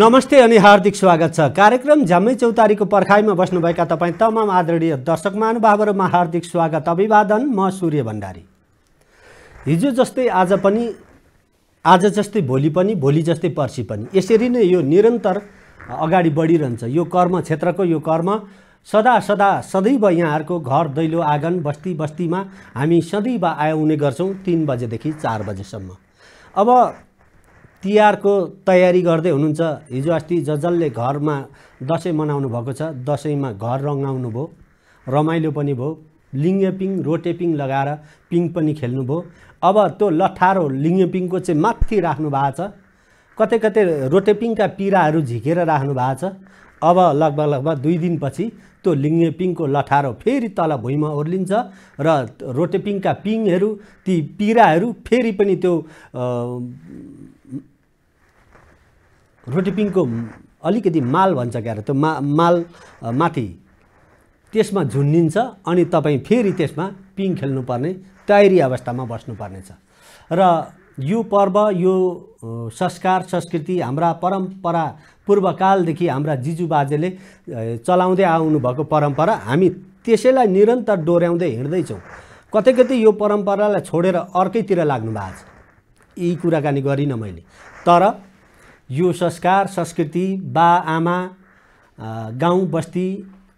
नमस्ते अनि हार्दिक स्वागत छ कार्यक्रम जम्मै चौतारीको पर्खाइमा बस्नुभएका तपाईँ तमाम आदरणीय दर्शक महानुभावहरूमा हार्दिक स्वागत अभिवादन म सूर्य भण्डारी हिजो जस्तै आज पनि आज जस्तै भोलि पनि भोलि जस्तै पर्सि पनि यसरी नै यो निरन्तर अगाडि बढिरहन्छ यो कर्म क्षेत्रको यो कर्म सदा सदा सदैव यहाँहरूको घर दैलो आँगन बस्ती बस्तीमा हामी सदैव आउने गर्छौँ तिन बजेदेखि चार बजेसम्म अब तिहारको तयारी गर्दै हुनुहुन्छ हिजो अस्ति ज जसले घरमा दसैँ मनाउनु भएको छ दसैँमा घर रङ्गाउनु भयो रमाइलो पनि भयो लिङ्गे रोटेपिङ लगाएर पिङ पनि खेल्नु भयो अब त्यो लठारो लिङ्गे पिङको चाहिँ माथि राख्नु भएको छ कतै कतै रोटे पिङका पिराहरू झिकेर राख्नु भएको छ अब लगभग लगभग दुई दिनपछि त्यो लिङ्गे पिङको लठारो फेरि तल भुइँमा ओर्लिन्छ र रोटे पिङका पिङहरू ती पिराहरू फेरि पनि त्यो रोटेपिङको अलिकति माल भन्छ क्यारे त्यो मा माल माथि त्यसमा झुन्डिन्छ अनि तपाईँ फेरि त्यसमा पिङ खेल्नुपर्ने तयारी अवस्थामा बस्नुपर्नेछ र यो पर्व यो संस्कार संस्कृति हाम्रा परम्परा पूर्वकालदेखि हाम्रा जिजुबाजेले चलाउँदै आउनुभएको परम्परा हामी त्यसैलाई निरन्तर डोर्याउँदै हिँड्दैछौँ कतै कतै यो परम्परालाई छोडेर अर्कैतिर लाग्नु भएको छ यी कुराकानी गरिनँ मैले तर यो संस्कार संस्कृति बा आमा गाउँ बस्ती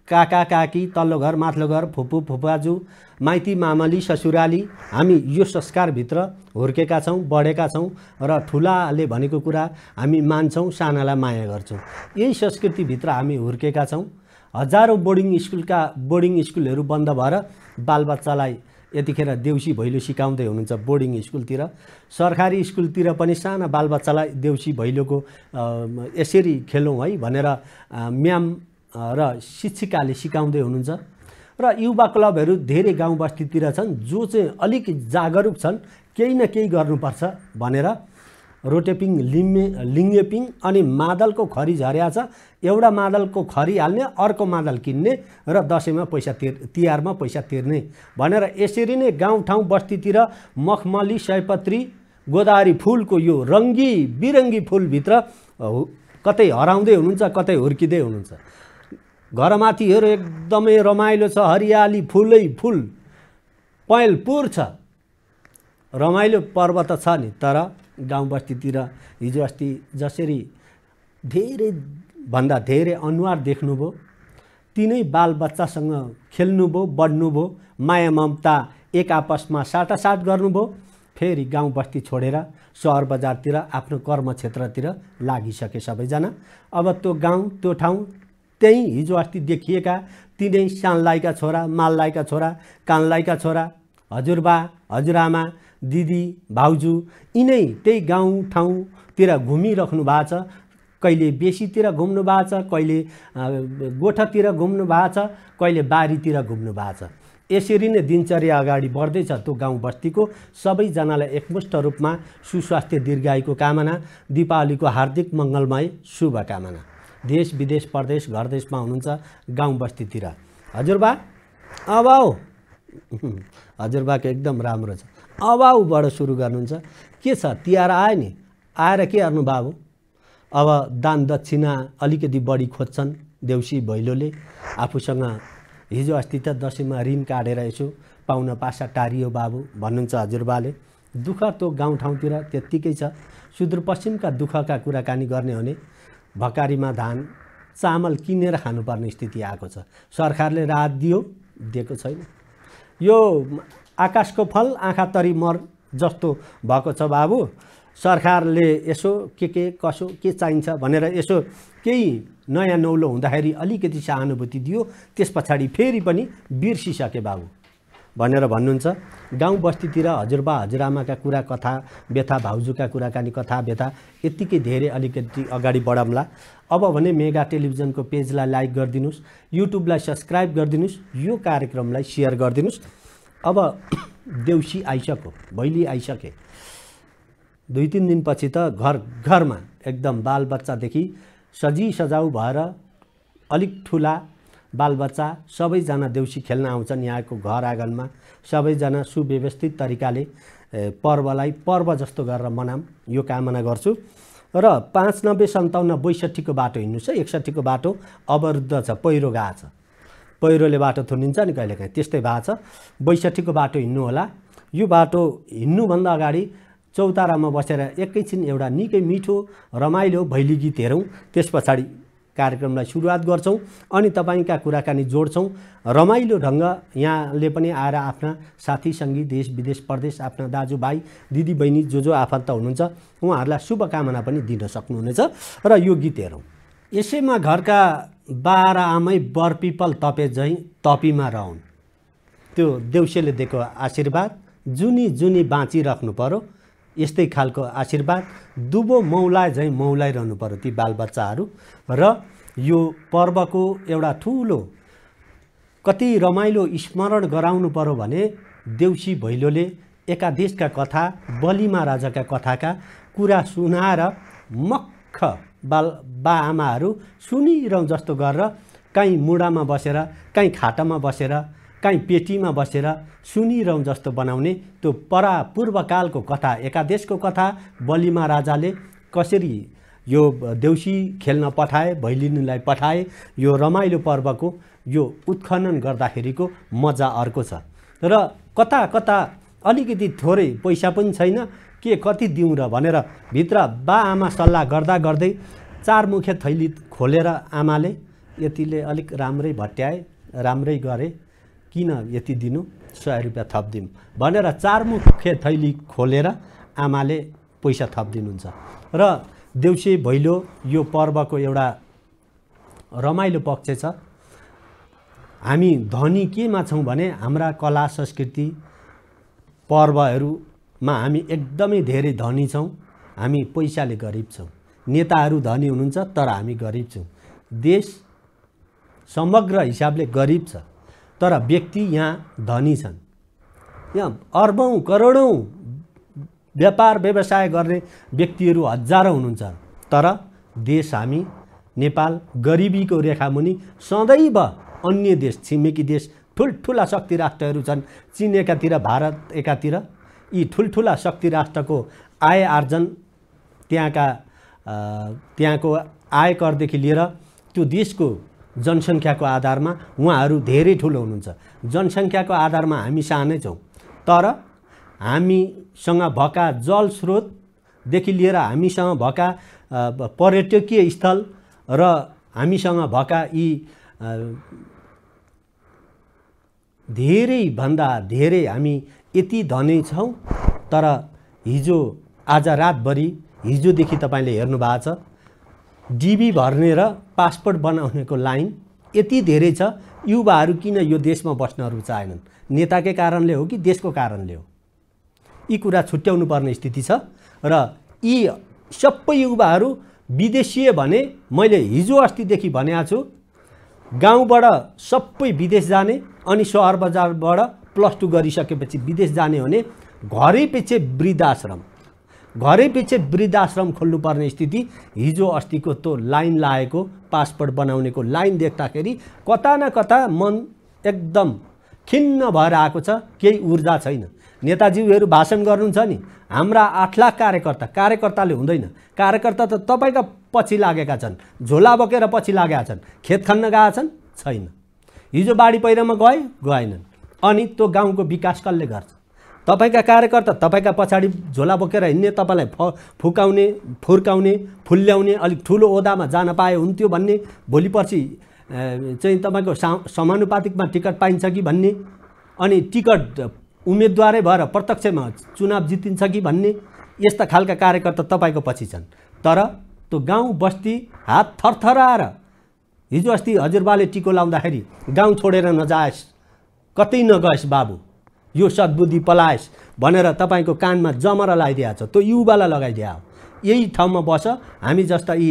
काका काकी तल्लो घर माथिल्लो घर फुपू फुपाजु माइती मामली ससुराली हामी यो संस्कारभित्र हुर्केका छौँ बढेका छौँ र ठुलाले भनेको कुरा हामी मान्छौँ सानालाई माया गर्छौँ यही संस्कृतिभित्र हामी हुर्केका छौँ हजारौँ बोर्डिङ स्कुलका बोर्डिङ स्कुलहरू बन्द भएर बालबच्चालाई यतिखेर देउसी भैलो सिकाउँदै हुनुहुन्छ बोर्डिङ स्कुलतिर सरकारी स्कुलतिर पनि साना बालबच्चालाई देउसी भैलोको यसरी खेलौँ है भनेर म्याम र शिक्षिकाले सिकाउँदै हुनुहुन्छ र युवा क्लबहरू धेरै गाउँ बस्तीतिर छन् जो चाहिँ अलिक जागरुक छन् केही न केही गर्नुपर्छ भनेर रोटेपिङ लिम्मे लिङ्गेपिङ अनि मादलको खरी झर्या छ एउटा मादलको खरी हाल्ने अर्को मादल किन्ने र दसैँमा पैसा तिर् तिहारमा पैसा तिर्ने भनेर यसरी नै गाउँठाउँ बस्तीतिर मखमली सयपत्री गोदावरी फुलको यो रङ्गी बिरङ्गी फुलभित्र कतै हराउँदै हुनुहुन्छ कतै हुर्किँदै हुनुहुन्छ घरमाथिहरू एकदमै रमाइलो छ हरियाली फुलै फुल पहेँलपुर छ रमाइलो पर्व त छ नि तर गाउँ बस्तीतिर हिजो अस्ति जसरी धेरै भन्दा धेरै अनुहार देख्नुभयो तिनै बालबच्चासँग खेल्नुभयो बढ्नुभयो माया ममता एक आपसमा साटासाट गर्नुभयो फेरि गाउँ बस्ती छोडेर सहर बजारतिर आफ्नो कर्म क्षेत्रतिर लागिसके सबैजना अब त्यो गाउँ त्यो ठाउँ त्यहीँ हिजो अस्ति देखिएका तिनै सानलाईका छोरा माललाईका छोरा कानलाईका छोरा हजुरबा हजुरआमा दिदी भाउजू यिनै त्यही गाउँ ठाउँतिर घुमिराख्नु भएको छ कहिले बेसीतिर घुम्नु भएको छ कहिले गोठतिर घुम्नु भएको छ कहिले बारीतिर घुम्नु भएको छ यसरी नै दिनचर्या अगाडि बढ्दैछ त्यो गाउँ बस्तीको सबैजनालाई एकमुष्ट रूपमा सुस्वास्थ्य दीर्घायुको कामना दिपावलीको हार्दिक मङ्गलमय शुभकामना देश विदेश प्रदेश घर देशमा हुनुहुन्छ गाउँ बस्तीतिर हजुरबा अब हजुरबाको एकदम राम्रो छ अब ऊबाट सुरु गर्नुहुन्छ के छ तिहार आयो नि आएर के गर्नु बाबु अब दान दक्षिणा अलिकति बढी खोज्छन् देउसी भैलोले आफूसँग हिजो अस्ति त दसैँमा ऋण काटेर यसो पाहुना पासा टारियो बाबु भन्नुहुन्छ हजुरबाले दुःख त्यो गाउँठाउँतिर त्यत्तिकै छ सुदूरपश्चिमका दुःखका कुराकानी गर्ने हो भने भकारीमा धान चामल किनेर खानुपर्ने स्थिति आएको छ सरकारले राहत दियो दिएको छैन यो आकाशको फल आँखा तरी मर जस्तो भएको छ बाबु सरकारले यसो के के कसो के चाहिन्छ भनेर यसो केही नयाँ नौलो हुँदाखेरि अलिकति सहानुभूति दियो त्यस पछाडि फेरि पनि बिर्सिसके बाबु भनेर भन्नुहुन्छ गाउँ बस्तीतिर हजुरबा हजुरआमाका कुरा कथा व्यथा भाउजूका कुराकानी कथा व्यथा यत्तिकै धेरै अलिकति अगाडि बढाउँला अब भने मेगा टेलिभिजनको पेजलाई लाइक गरिदिनुहोस् युट्युबलाई सब्सक्राइब गरिदिनुहोस् यो कार्यक्रमलाई सेयर गरिदिनुहोस् अब देउसी आइसक्यो भैली आइसके दुई तिन दिनपछि त घर घरमा एकदम बालबच्चादेखि सजी सजाउ भएर अलिक ठुला बालबच्चा सबैजना देउसी खेल्न आउँछन् यहाँको घर आँगनमा सबैजना सुव्यवस्थित तरिकाले पर्वलाई पर्व जस्तो गरेर मनाम यो कामना गर्छु र पाँच नब्बे सन्ताउन्न बैसठीको बाटो हिँड्नुहोस् है एकसट्ठीको बाटो अवरुद्ध छ पहिरो गएको छ पहिरोले बाटो थुनिन्छ नि कहिलेकाहीँ त्यस्तै भएको छ बैसठीको बाटो हिँड्नु होला यो बाटो हिँड्नुभन्दा अगाडि चौतारामा बसेर एकैछिन एउटा निकै मिठो रमाइलो भैली गीत हेरौँ त्यस पछाडि कार्यक्रमलाई सुरुवात गर्छौँ अनि तपाईँका कुराकानी जोड्छौँ रमाइलो ढङ्ग यहाँले पनि आएर आफ्ना साथी सङ्गी देश विदेश प्रदेश आफ्ना दाजुभाइ दिदीबहिनी जो जो आफन्त हुनुहुन्छ उहाँहरूलाई शुभकामना पनि दिन सक्नुहुनेछ र यो गीत हेरौँ यसैमा घरका बाह्र आमै बरपिपल तपे झैँ तपीमा रहन् त्यो देउसेले दिएको आशीर्वाद जुनी जुनी बाँचिराख्नु पर्यो यस्तै खालको आशीर्वाद दुबो मौला झैँ मौलाइरहनु पर्यो ती बालबच्चाहरू र यो पर्वको एउटा ठुलो कति रमाइलो स्मरण गराउनु पर्यो भने देउसी भैलोले एकादेशका कथा बलिमा राजाका कथाका कुरा सुनाएर मक्ख बाल बाआमाहरू सुनिरहँ जस्तो गरेर काहीँ मुढामा बसेर काहीँ खाटामा बसेर काहीँ पेटीमा बसेर सुनिरहँ जस्तो बनाउने त्यो परापूर्वकालको कथा एकादेशको कथा बलिमा राजाले कसरी यो देउसी खेल्न पठाए भैलिनीलाई पठाए यो रमाइलो पर्वको यो उत्खनन गर्दाखेरिको मजा अर्को छ र कता कता अलिकति थोरै पैसा पनि छैन के कति दिउँ र भनेर भित्र बा आमा सल्लाह गर्दा गर्दै चार मुखे थैली खोलेर आमाले यतिले अलिक राम्रै भट्याए राम्रै गरे किन यति दिनु सय रुपियाँ थपिदिउँ भनेर चार मुखे थैली खोलेर आमाले पैसा थपिदिनुहुन्छ र देउसी भैलो यो पर्वको एउटा रमाइलो पक्ष छ हामी धनी केमा छौँ भने हाम्रा कला संस्कृति पर्वहरू मा हामी एकदमै धेरै धनी छौँ हामी पैसाले गरिब छौँ नेताहरू धनी हुनुहुन्छ तर हामी गरिब छौँ देश समग्र हिसाबले गरिब छ तर व्यक्ति यहाँ धनी छन् यहाँ अर्बौँ करोडौँ व्यापार व्यवसाय गर्ने व्यक्तिहरू हजारौँ हुनुहुन्छ तर देश हामी नेपाल गरिबीको रेखामुनि सदैव अन्य देश छिमेकी देश ठुल्ठुला शक्ति राष्ट्रहरू छन् चिन एकातिर भारत एकातिर यी ठुल्ठुला शक्ति राष्ट्रको आय आर्जन त्यहाँका त्यहाँको आयकरदेखि लिएर त्यो देशको जनसङ्ख्याको आधारमा उहाँहरू धेरै ठुलो हुनुहुन्छ जनसङ्ख्याको आधारमा हामी सानै छौँ तर हामीसँग भएका जल स्रोतदेखि लिएर हामीसँग भएका पर्यटकीय स्थल र हामीसँग भएका यी धेरैभन्दा धेरै हामी यति धनी छौँ तर हिजो आज रातभरि हिजोदेखि तपाईँले हेर्नु भएको छ डिबी भर्ने र पासपोर्ट बनाउनेको लाइन यति धेरै छ युवाहरू किन यो देशमा बस्न रुचाएनन् नेताकै कारणले हो कि देशको कारणले हो यी कुरा छुट्याउनु पर्ने स्थिति छ र यी सबै युवाहरू विदेशीय भने मैले हिजो अस्तिदेखि भनेको छु गाउँबाट सबै विदेश जाने अनि सहर बजारबाट प्लस टू गरिसकेपछि विदेश जाने हो भने घरै पछि वृद्धाश्रम घरै पछि वृद्धाश्रम खोल्नुपर्ने स्थिति हिजो अस्तिको त्यो लाइन लागेको पासपोर्ट बनाउनेको लाइन देख्दाखेरि कता न कता मन एकदम खिन्न भएर आएको छ केही ऊर्जा छैन नेताजीहरू भाषण गर्नुहुन्छ नि हाम्रा आठ लाख कार्यकर्ता कार्यकर्ताले हुँदैन कार्यकर्ता त तपाईँका पछि लागेका छन् झोला बोकेर पछि लागेका छन् खेत खन्न गएका छन् छैन हिजो बाढी पहिरोमा गए गएनन् अनि त्यो गाउँको विकास कसले गर्छ तपाईँका कार्यकर्ता तपाईँका पछाडि झोला बोकेर हिँड्ने तपाईँलाई फ फुकाउने फुर्काउने फुल्याउने अलिक ठुलो ओदामा जान पाए हुन्थ्यो भन्ने भोलि पर्सि चाहिँ तपाईँको सा समानुपातिकमा टिकट पाइन्छ कि भन्ने अनि टिकट उम्मेदवारै भएर प्रत्यक्षमा चुनाव जितिन्छ कि भन्ने यस्ता खालका कार्यकर्ता तपाईँको पछि छन् तर त्यो गाउँ बस्ती हात थरथराएर हिजो अस्ति हजुरबाले टिको लाउँदाखेरि गाउँ छोडेर नजाएस् कतै नगएस बाबु यो सद्बुद्धि पलाएस भनेर तपाईँको कानमा जमरा लगाइदिएको छ त्यो युवालाई लगाइदिए यही ठाउँमा बस हामी जस्ता यी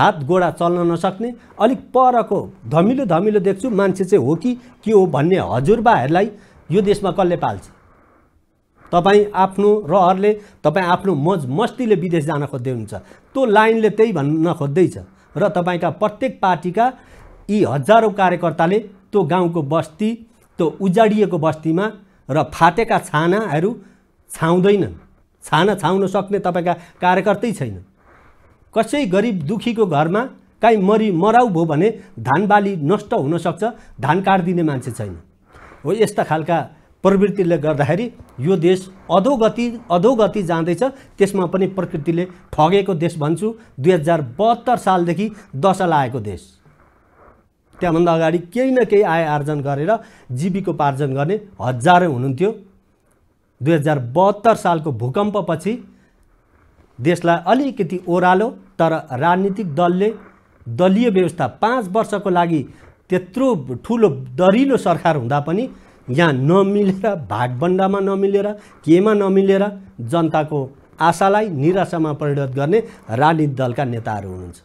हात गोडा चल्न नसक्ने अलिक परको धमिलो धमिलो देख्छु मान्छे चाहिँ हो कि के हो भन्ने हजुरबाहरूलाई यो देशमा कसले पाल्छ तपाईँ आफ्नो रहरले अरूले तपाईँ आफ्नो मज मस्तीले विदेश जान खोज्दै हुन्छ त्यो लाइनले त्यही भन्न खोज्दैछ र तपाईँका प्रत्येक पार्टीका यी हजारौँ कार्यकर्ताले त्यो गाउँको बस्ती त्यो उजाडिएको बस्तीमा र फाटेका छानाहरू छाउँदैनन् छाना छाउन सक्ने तपाईँका कार्यकर्तै छैन कसै गरिब दुखीको घरमा काहीँ मरि मराउ भयो भने धान बाली नष्ट हुनसक्छ धान काटिदिने मान्छे छैन हो यस्ता खालका प्रवृत्तिले गर्दाखेरि यो देश अधोगति अधोगति जाँदैछ त्यसमा पनि प्रकृतिले ठगेको देश भन्छु दुई हजार बहत्तर सालदेखि दशा लागेको देश त्यहाँभन्दा अगाडि केही न केही आय आर्जन गरेर जीविकोपार्जन गर्ने हजारै हुनुहुन्थ्यो दुई हजार बहत्तर सालको भूकम्पपछि देशलाई अलिकति ओह्रालो तर राजनीतिक दलले दलीय व्यवस्था पाँच वर्षको लागि त्यत्रो ठुलो दरिलो सरकार हुँदा पनि यहाँ नमिलेर भागबन्डामा नमिलेर केमा नमिलेर जनताको आशालाई निराशामा परिणत गर्ने राजनीतिक दलका नेताहरू हुनुहुन्छ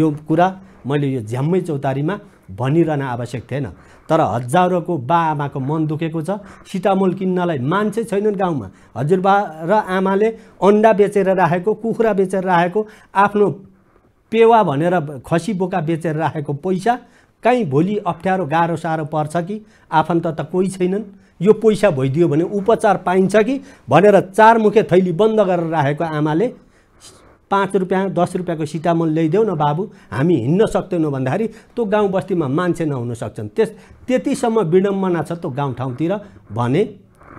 यो कुरा मैले यो झ्याम्मै चौतारीमा भनिरहन आवश्यक थिएन तर हजारौँको आमाको मन दुखेको छ सिटामोल किन्नलाई मान्छे छैनन् गाउँमा हजुरबा र आमाले अन्डा बेचेर राखेको कुखुरा बेचेर राखेको आफ्नो पेवा भनेर खसी बोका बेचेर राखेको पैसा कहीँ भोलि अप्ठ्यारो गाह्रो साह्रो पर्छ कि आफन्त त कोही छैनन् यो पैसा भइदियो भने उपचार पाइन्छ कि भनेर चारमुखे थैली बन्द गरेर राखेको आमाले पाँच रुपियाँ दस रुपियाँको सिटामोल ल्याइदेऊ न बाबु हामी हिँड्न सक्दैनौँ भन्दाखेरि त्यो गाउँ बस्तीमा मान्छे नहुन सक्छन् त्यस त्यतिसम्म विडम्बना छ त्यो गाउँ ठाउँतिर भने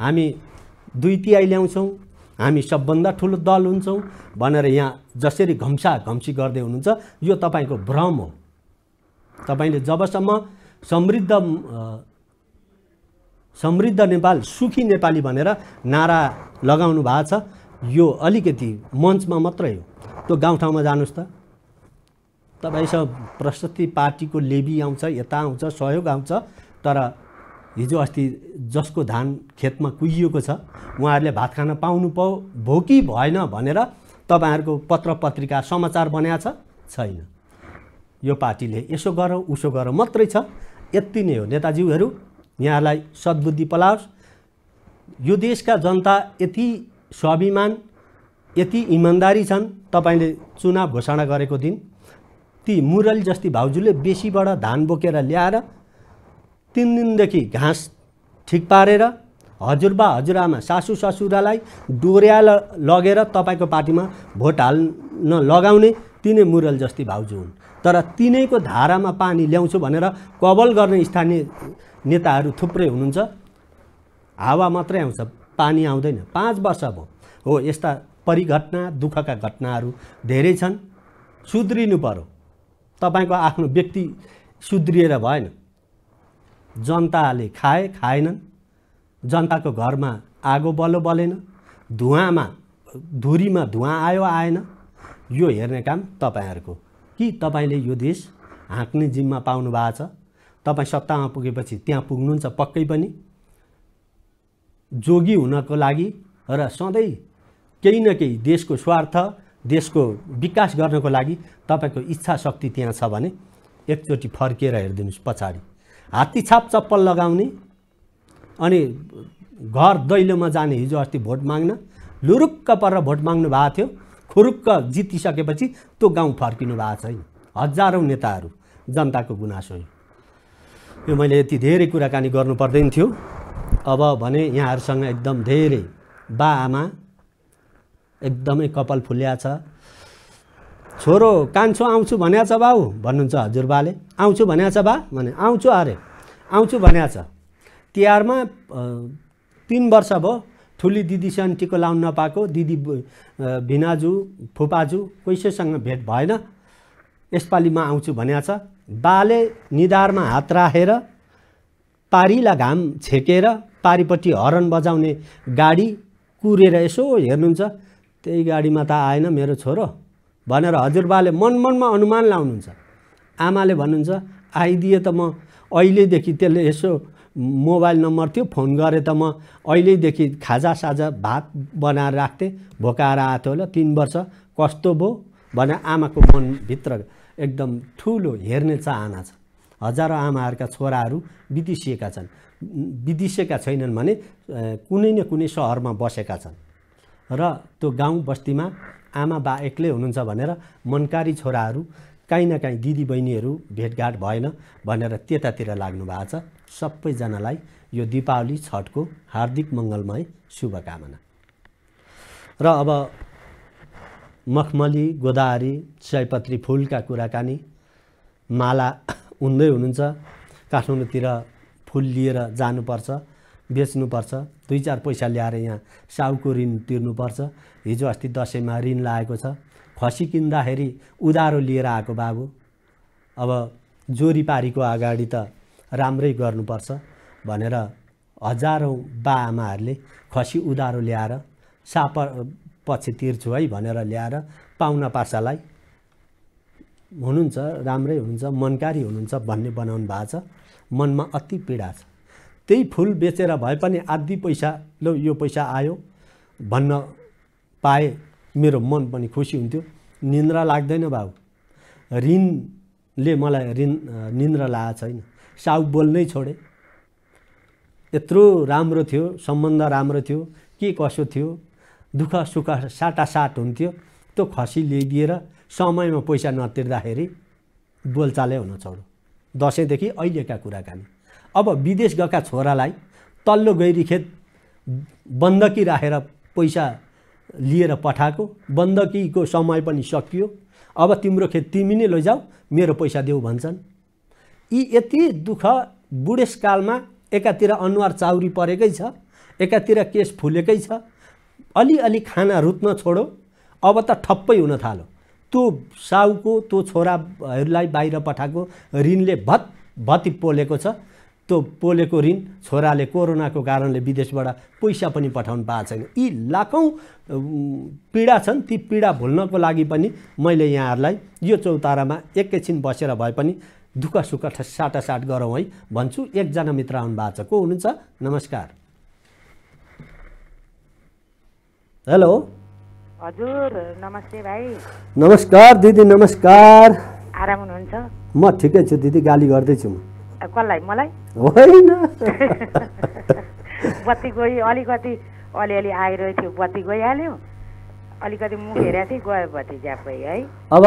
हामी दुई तिहाई ल्याउँछौँ हामी सबभन्दा ठुलो दल हुन्छौँ भनेर यहाँ जसरी घम्सा घम्सी गर्दै हुनुहुन्छ यो तपाईँको भ्रम हो तपाईँले जबसम्म समृद्ध समृद्ध नेपाल सुखी नेपाली भनेर नारा लगाउनु भएको छ यो अलिकति मञ्चमा मात्रै हो त्यो गाउँठाउँमा जानुहोस् त तपाईँसँग प्रशस्ति पार्टीको लेबी आउँछ यता आउँछ सहयोग आउँछ तर हिजो अस्ति जसको धान खेतमा कुहिएको छ उहाँहरूले भात खान पाउनु पाउ भो कि भएन भनेर तपाईँहरूको पत्र पत्रिका समाचार बनाएको छ छैन यो पार्टीले यसो गर उसो गर मात्रै छ यति नै हो नेताज्यूहरू यहाँलाई सद्बुद्धि पलाओस् यो देशका जनता यति स्वाभिमान यति इमान्दारी छन् तपाईँले चुनाव घोषणा गरेको दिन ती मुरली जस्ती भाउजूले बेसीबाट धान बोकेर ल्याएर तिन दिनदेखि घाँस ठिक पारेर हजुरबा हजुरआमा सासु ससुरालाई डोर्या लगेर तपाईँको पार्टीमा भोट हाल्न लगाउने तिनै मुरल जस्ती भाउजू हुन् तर तिनैको धारामा पानी ल्याउँछु भनेर कबल गर्ने स्थानीय नेताहरू थुप्रै हुनुहुन्छ हावा मात्रै आउँछ पानी आउँदैन पाँच वर्ष भयो हो यस्ता परिघटना दुःखका घटनाहरू धेरै छन् सुध्रिनु पर्यो तपाईँको आफ्नो व्यक्ति सुध्रिएर भएन जनताले खाए खाएनन् जनताको घरमा आगो बलो बलेन धुवामा धुरीमा धुवा आयो आएन यो हेर्ने काम तपाईँहरूको कि तपाईँले यो देश हाँक्ने जिम्मा पाउनु भएको छ तपाईँ सत्तामा पुगेपछि त्यहाँ पुग्नुहुन्छ पक्कै पनि जोगी हुनको लागि र सधैँ केही न केही देशको स्वार्थ देशको विकास गर्नको लागि तपाईँको इच्छा शक्ति त्यहाँ छ भने एकचोटि फर्किएर हेरिदिनुहोस् पछाडि हात्ती छाप चप्पल लगाउने अनि घर दैलोमा जाने हिजो अस्ति भोट माग्न लुरुक्क परेर भोट माग्नु भएको थियो खुरुक्क जितिसकेपछि त्यो गाउँ फर्किनु भएको छैन हजारौँ नेताहरू जनताको गुनासो यो यो मैले यति धेरै कुराकानी गर्नु पर्दैन थियो अब भने यहाँहरूसँग एकदम धेरै बा आमा एकदमै कपाल फुल्या छ छोरो कान्छो आउँछु भन्या छ बाउ भन्नुहुन्छ हजुरबाले आउँछु भन्या छ बा भने आउँछु अरे आउँछु भन्या छ तिहारमा तिन वर्ष भयो ठुली दिदीसँग टिको लाउन नपाएको दिदी भिनाजु फुपाजु कसैसँग भेट भएन यसपालि म आउँछु भन्या छ बाले निधारमा हात राखेर पारिला घाम छेकेर पारिपट्टि हरन बजाउने गाडी कुरेर यसो हेर्नुहुन्छ त्यही गाडीमा त आएन मेरो छोरो भनेर हजुरबाले मन मनमा अनुमान लाउनुहुन्छ आमाले भन्नुहुन्छ आइदिए त म अहिलेदेखि त्यसले यसो मोबाइल नम्बर थियो फोन गरेँ त म अहिलेदेखि खाजा साजा भात बनाएर राख्थेँ भोकाएर आएको थियो होला तिन वर्ष कस्तो भयो भने आमाको मनभित्र एकदम ठुलो हेर्ने चाहना छ हजारौँ आमाहरूका छोराहरू विदेशिएका छन् विदेशिएका छैनन् भने कुनै न कुनै सहरमा बसेका छन् र त्यो गाउँ बस्तीमा आमा बा एक्लै हुनुहुन्छ भनेर मनकारी छोराहरू काहीँ न काहीँ दिदीबहिनीहरू भेटघाट भएन भनेर त्यतातिर लाग्नु भएको छ सबैजनालाई यो दिपावली छठको हार्दिक मङ्गलमय शुभकामना र अब मखमली गोदावरी सयपत्री फुलका कुराकानी माला उन्दै हुनुहुन्छ काठमाडौँतिर फुल लिएर जानुपर्छ बेच्नुपर्छ दुई चार पैसा ल्याएर यहाँ साउको ऋण तिर्नुपर्छ हिजो अस्ति दसैँमा ऋण लागेको छ खसी किन्दाखेरि उधारो लिएर आएको बाबु अब जोरी पारीको अगाडि त राम्रै गर्नुपर्छ भनेर हजारौँ बाआमाहरूले खसी उधारो ल्याएर साप पछि तिर्छु है भनेर ल्याएर पाहुना पासालाई हुनुहुन्छ राम्रै हुनुहुन्छ मनकारी हुनुहुन्छ भन्ने बनाउनु भएको छ मनमा अति पीडा छ त्यही फुल बेचेर भए पनि आधी पैसा ल यो पैसा आयो भन्न पाए मेरो मन पनि खुसी हुन्थ्यो निन्द्रा लाग्दैन भाउ ऋणले मलाई ऋण निन्द्रा लागेको छैन साउ बोल्नै छोडे यत्रो राम्रो थियो सम्बन्ध राम्रो थियो के कसो थियो दुःख सुख साटासाट हुन्थ्यो त्यो खसी ल्याइदिएर समयमा पैसा नतिर्दाखेरि बोलचालै हुन छोडो दसैँदेखि अहिलेका कुराकानी अब विदेश गएका छोरालाई तल्लो खेत बन्दकी राखेर पैसा लिएर पठाएको बन्दकीको समय पनि सकियो अब तिम्रो खेत तिमी नै लैजाऊ मेरो पैसा देऊ भन्छन् यी यति दुःख बुढेसकालमा एकातिर अनुहार चाउरी परेकै छ एकातिर केस फुलेकै छ अलिअलि खाना रुत्न छोडो अब त ठप्पै हुन थालो त्यो साउको त्यो छोराहरूलाई बाहिर पठाएको ऋणले भत् भत्ति पोलेको छ त्यो पोलेको ऋण छोराले कोरोनाको कारणले विदेशबाट पैसा पनि पठाउनु पाएको छैन यी लाखौँ पीडा छन् ती पीडा भुल्नको लागि पनि मैले यहाँहरूलाई यो चौतारामा एकैछिन बसेर भए पनि दुःख सुख साटासाट गरौँ है भन्छु एकजना मित्र आउनु भएको छ को हुनुहुन्छ नमस्कार हेलो हजुर नमस्ते भाइ नमस्कार दिदी नमस्कार आराम हुनुहुन्छ म ठिकै छु दिदी गाली गर्दैछु म कसलाई मलाई होइन बत्ती गयो अलिकति अलिअलि आइरहेको थियो बत्ती गइहाल्यो अलिकति मुख हेरेको थिएँ गयो बत्ती ज्यापै है अब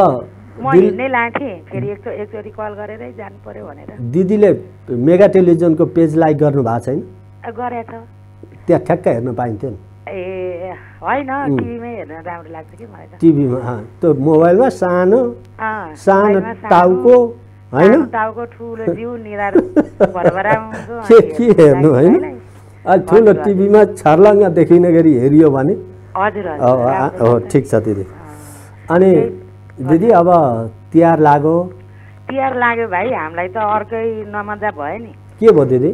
म हिँड्नै लान्थेँ फेरि एकचो एकचोटि कल गरेरै जानु पर्यो भनेर दिदीले मेगा टेलिभिजनको पेज लाइक गर्नु भएको छैन गरेछ त्यहाँ ठ्याक्क हेर्न पाइन्थ्यो नि ए होइन टिभीमै हेर्न राम्रो लाग्छ कि मलाई टिभीमा त्यो मोबाइलमा सानो सानो टाउको होइन के हेर्नु होइन अहिले ठुलो टिभीमा छर्लाङ्गा देखिने गरी हेरियो भने हो ठिक छ दिदी अनि दिदी अब तिहार लाग्यो तिहार लाग्यो भाइ हामीलाई त अर्कै नमजा भयो नि के भयो दिदी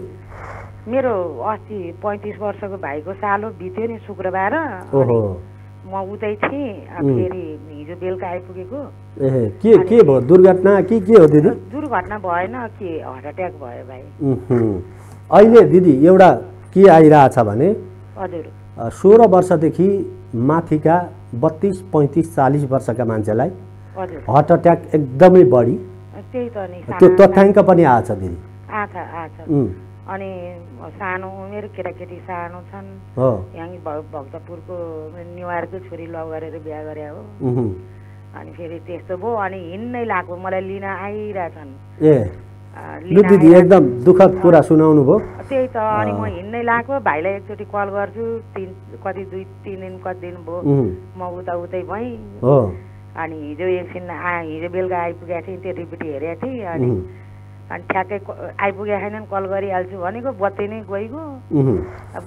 मेरो अस्ति पैँतिस वर्षको भाइको सालो बित्यो नि शुक्रबार म उतै थिएँ फेरि हिजो बेलुका आइपुगेको ए के के भयो दुर्घटना कि के हो दिदी दुर्घटना भएन के हार्ट अट्याक भयो भाइ अहिले दिदी एउटा के आइरहेछ भने हजुर सोह्र वर्षदेखि माथिका बत्तिस पैँतिस चालिस वर्षका मान्छेलाई हार्ट अट्याक एकदमै बढी त्यो तथ्याङ्क पनि आएछ दिदी अनि सानो उमेर केटाकेटी सानो छन् यहाँ भक्तपुरको नेवारकै छोरी लौ गरेर बिहा गरे हो अनि फेरि त्यस्तो भयो अनि हिँड्नै लाग्यो मलाई लिन आइरहेछन् ए दिदी एकदम दुःखद कुरा सुनाउनु भयो त्यही त अनि म हिँड्नै लाग्यो भाइलाई एकचोटि कल गर्छु तिन कति दुई तिन दिन कति दिन भयो म उता उतै भएँ अनि हिजो एकछिन आ हिजो बेलुका आइपुगेको थिएँ त्यतिपट्टि हेरेको थिएँ अनि अनि ठ्याक्कै आइपुगे छैनन् कल गरिहाल्छु भनेको बत्ती नै गइगयो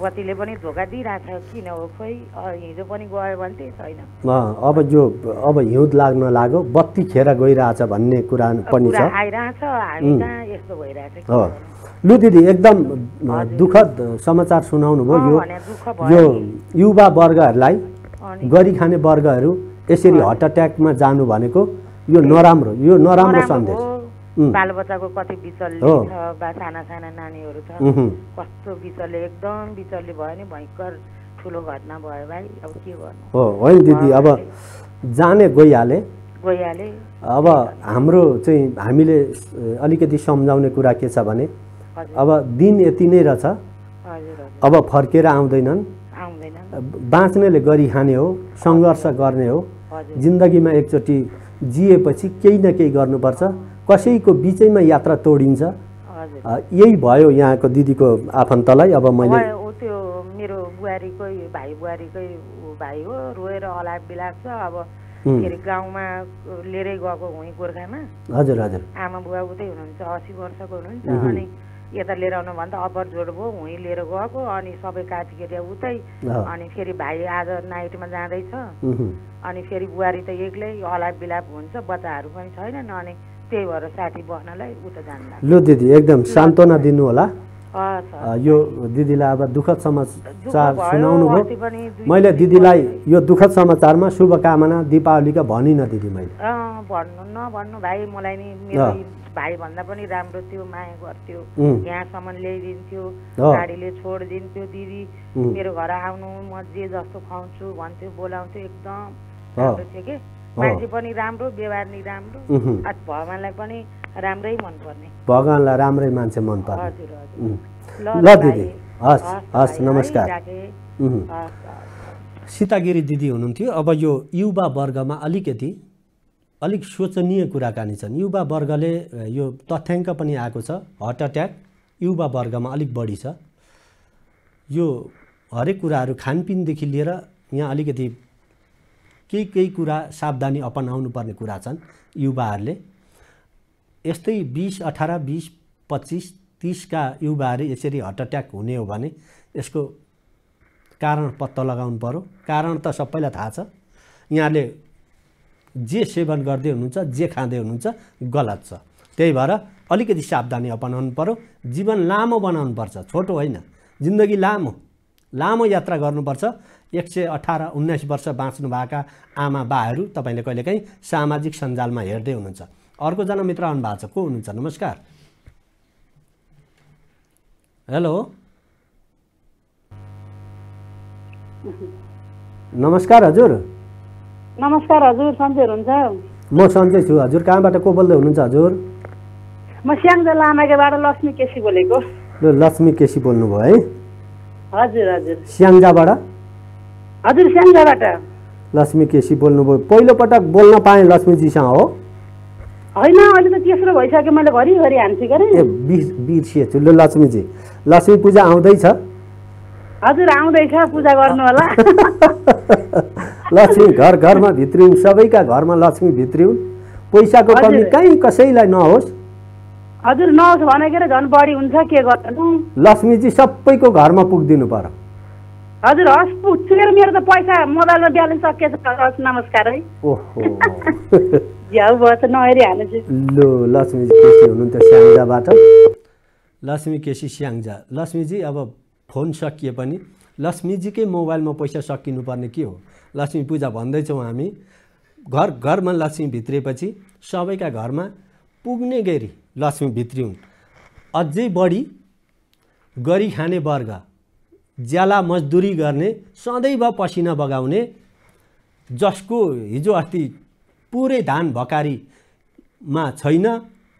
बत्तीले पनि धोका दिइरहेको छ किन हो खोइ हिजो पनि गयो भने त्यही छैन अब जो अब हिउँद लाग्न लाग्यो बत्ती खेर गइरहेछ भन्ने कुरा पनि छ आइरहेछ हामी कहाँ यस्तो भइरहेछ लु दिदी एकदम दुःखद समाचार सुनाउनु भयो यो यो युवा वर्गहरूलाई गरी खाने वर्गहरू यसरी हार्ट अट्याकमा जानु भनेको यो नराम्रो यो नराम्रो सन्देश बालबच्चाको कति बिचल्ली छ बा साना साना नानीहरू छ कस्तो बिचल्ले एकदम बिचल्ली भयो नि भयङ्कर ठुलो घटना भयो भाइ अब के गर्नु हो होइन दिदी अब जाने गइहाले गइहाले अब हाम्रो चाहिँ हामीले अलिकति सम्झाउने कुरा के छ भने अब दिन यति नै रहेछ अब फर्केर आउँदैनन् बाँच्नेले गरी खाने हो सङ्घर्ष गर्ने हो जिन्दगीमा एकचोटि जिएपछि केही न केही गर्नुपर्छ कसैको बिचैमा यात्रा तोडिन्छ यही भयो यहाँको दिदीको आफन्तलाई अब मैले त्यो मेरो बुहारीकै भाइ बुहारीकै भाइ हो रोएर अलाप बिलाप छ अब के अरे गाउँमा लिएरै गएको हुँ गोर्खामा हजुर हजुर आमा बुवा उतै हुनुहुन्छ असी वर्षको हुनुहुन्छ अनि यता लिएर आउनु भन्दा अप्पर जोड भयो हुँ लिएर गएको अनि सबै काटिकेरिया उतै अनि फेरि भाइ आज नाइटमा जाँदैछ अनि फेरि बुहारी त एक्लै अलाप बिलाप हुन्छ बच्चाहरू पनि छैनन् अनि त्यही भएर साठी बस्नलाई उता जानु लु दिदी एकदम सान्त्वना दिनु होला यो दिदीलाई अब दुःखद समाचार सुनाउनु भयो मैले दिदीलाई यो दुःखद समाचारमा शुभकामना दिपावलीका भनिनँ दिदी मैले भन्नु नभन्नु भाइ मलाई नि मेरो भाइभन्दा पनि राम्रो थियो माया गर्थ्यो यहाँसम्म ल्याइदिन्थ्यो गाडीले छोडिदिन्थ्यो दिदी मेरो घर आउनु म जे जस्तो खुवाउँछु भन्थ्यो बोलाउँथ्यो एकदम राम्रो थियो कि मान्छे पनि राम्रो व्यवहार नि राम्रो भगवान्लाई पनि राम्रै मनपर्ने भगवान्लाई राम्रै मान्छे मनपर्ने ल दिदी हस् हस् नमस्कार सीतागिरी दिदी हुनुहुन्थ्यो अब यो युवा वर्गमा अलिकति अलिक शोचनीय कुराकानी छन् युवा वर्गले यो तथ्याङ्क पनि आएको छ हार्ट अट्याक युवा वर्गमा अलिक बढी छ यो हरेक कुराहरू खानपिनदेखि लिएर यहाँ अलिकति केही केही कुरा सावधानी अपनाउनु पर्ने कुरा छन् युवाहरूले यस्तै बिस अठार बिस पच्चिस तिसका युवाहरू यसरी हार्ट अट्याक हुने हो भने यसको कारण पत्ता लगाउनु पऱ्यो कारण त सबैलाई थाहा छ यहाँले जे सेवन गर्दै हुनुहुन्छ जे खाँदै हुनुहुन्छ गलत छ त्यही भएर अलिकति सावधानी अपनाउनु पऱ्यो जीवन लामो बनाउनुपर्छ छोटो होइन जिन्दगी लामो लामो यात्रा गर्नुपर्छ एक सय अठार उन्नाइस वर्ष बाँच्नुभएका आमा बाहरू तपाईँले कहिलेकाहीँ सामाजिक सञ्जालमा हेर्दै हुनुहुन्छ अर्कोजना मित्र आउनु भएको छ को हुनुहुन्छ नमस्कार हेलो नमस्कार हजुर नमस्कार हजुर सन्चै हुनुहुन्छ म सन्चै छु हजुर कहाँबाट को बोल्दै हुनुहुन्छ हजुर म स्याङ्जा लामाकेबाट लक्ष्मी केसी बोलेको लक्ष्मी केसी बोल्नुभयो है हजुर हजुर स्याङ्जाबाट हजुर स्याङ्जाबाट लक्ष्मी केसी बोल्नुभयो पहिलोपटक बोल्न पाएँ लक्ष्मीजीसँग हो होइन अहिले त तेस्रो भइसक्यो मैले घरिघरि हान्छु के अरे बिर्सिएछु ल लक्ष्मीजी लक्ष्मी पूजा आउँदैछ हजुर आउँदैछ पूजा गर्नु होला लक्ष्मी घर घरमा भित्रिउन् सबैका घरमा लक्ष्मी भित्रिउन् पैसाको कमी कहीँ कसैलाई नहोस् हजुर नहोस् भनेको झन् बढी हुन्छ के गर्नु लक्ष्मीजी सबैको घरमा पुगिदिनु पर्यो हजुर हस् पुगेर मेरो त पैसा मोबाइलमा ब्यालेन्स सकिएछ हस् नमस्कार है झ्याउ भयो त नहेरिहाल्नु ल लक्ष्मीजी लक्ष्मी केसी हुनुहुन्थ्यो स्याङ्जाबाट लक्ष्मी केसी स्याङ्जा लक्ष्मीजी अब फोन सकिए पनि लक्ष्मीजीकै मोबाइलमा पैसा सकिनुपर्ने के हो लक्ष्मी पूजा भन्दैछौँ हामी घर घरमा लक्ष्मी भित्रिएपछि सबैका घरमा पुग्ने गरी लक्ष्मी भित्रिउन् अझै बढी गरी खाने वर्ग ज्याला मजदुरी गर्ने सदैव पसिना बगाउने जसको हिजो अस्ति पुरै धान भकारीमा छैन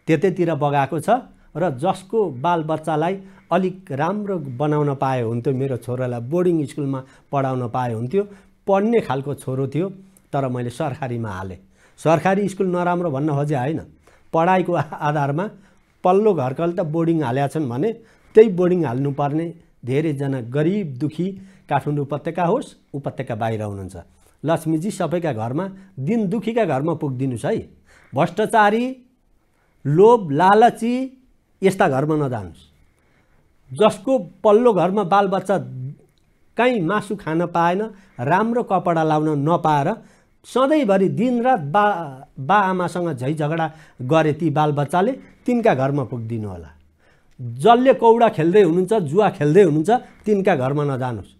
त्यतैतिर बगाएको छ र जसको बालबच्चालाई अलिक राम्रो बनाउन पाए हुन्थ्यो मेरो छोरालाई बोर्डिङ स्कुलमा पढाउन पाए हुन्थ्यो पढ्ने खालको छोरो थियो तर मैले सरकारीमा हालेँ सरकारी स्कुल नराम्रो भन्न खोजे होइन पढाइको आधारमा पल्लो घरकाले त बोर्डिङ हालेका छन् भने त्यही बोर्डिङ हाल्नुपर्ने धेरैजना गरिब दुखी काठमाडौँ उपत्यका होस् उपत्यका बाहिर हुनुहुन्छ लक्ष्मीजी सबैका घरमा दिन दुखीका घरमा पुगिदिनुहोस् है भ्रष्टाचारी लोभ लालची यस्ता घरमा नजानुहोस् जसको पल्लो घरमा बालबच्चा कहीँ मासु खान पाएन राम्रो कपडा लाउन नपाएर सधैँभरि दिनरात बा बा आमासँग झगडा गरे ती बालबच्चाले तिनका घरमा पुगिदिनु होला जसले कौडा खेल्दै हुनुहुन्छ जुवा खेल्दै हुनुहुन्छ तिनका घरमा नजानुहोस्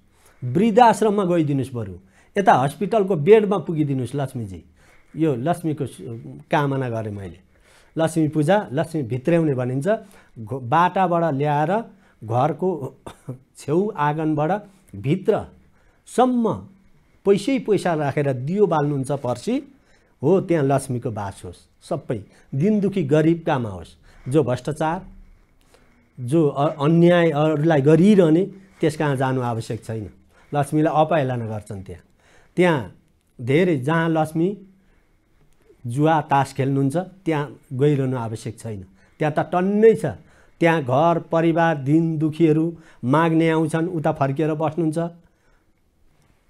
वृद्धाश्रममा गइदिनुहोस् बरु यता हस्पिटलको बेडमा पुगिदिनुहोस् लक्ष्मीजी यो लक्ष्मीको कामना गरेँ मैले लक्ष्मी पूजा लक्ष्मी भित्र्याउने भनिन्छ बाटाबाट ल्याएर घरको छेउ आँगनबाट भित्रसम्म पैसै पैसा राखेर दियो बाल्नुहुन्छ पर्सी हो त्यहाँ लक्ष्मीको बास होस् सबै दिनदुखी गरिब कामा होस् जो भ्रष्टाचार जो अन्याय अरूलाई गरिरहने त्यस कहाँ जानु आवश्यक छैन लक्ष्मीलाई अपहेलना गर्छन् त्यहाँ त्यहाँ धेरै जहाँ लक्ष्मी जुवा तास खेल्नुहुन्छ त्यहाँ गइरहनु आवश्यक छैन त्यहाँ त टन्नै छ त्यहाँ घर परिवार दिन दुखीहरू माग्ने आउँछन् उता फर्किएर बस्नुहुन्छ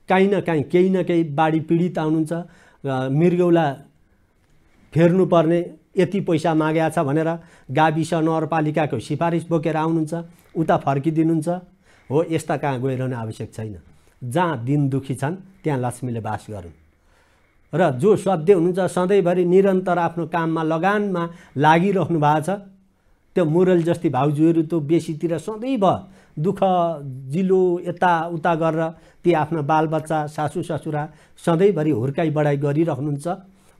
काहीँ न काहीँ केही न केही बाढी पीडित आउनुहुन्छ मृगौला फेर्नुपर्ने यति पैसा मागेको छ भनेर गाविस नगरपालिकाको सिफारिस बोकेर आउनुहुन्छ उता फर्किदिनुहुन्छ हो यस्ता कहाँ गइरहनु आवश्यक छैन जहाँ दिन दुखी छन् त्यहाँ लक्ष्मीले बास गरून् र जो सभ्य हुनुहुन्छ सधैँभरि निरन्तर आफ्नो काममा लगानमा लागिरहनु भएको छ त्यो मुरल जस्ती भाउजूहरू त्यो बेसीतिर सधैँभ दुःख जिलो उता गरेर ती आफ्नो बालबच्चा सासु ससुरा सधैँभरि हुर्काइ बढाइ गरिरहनुहुन्छ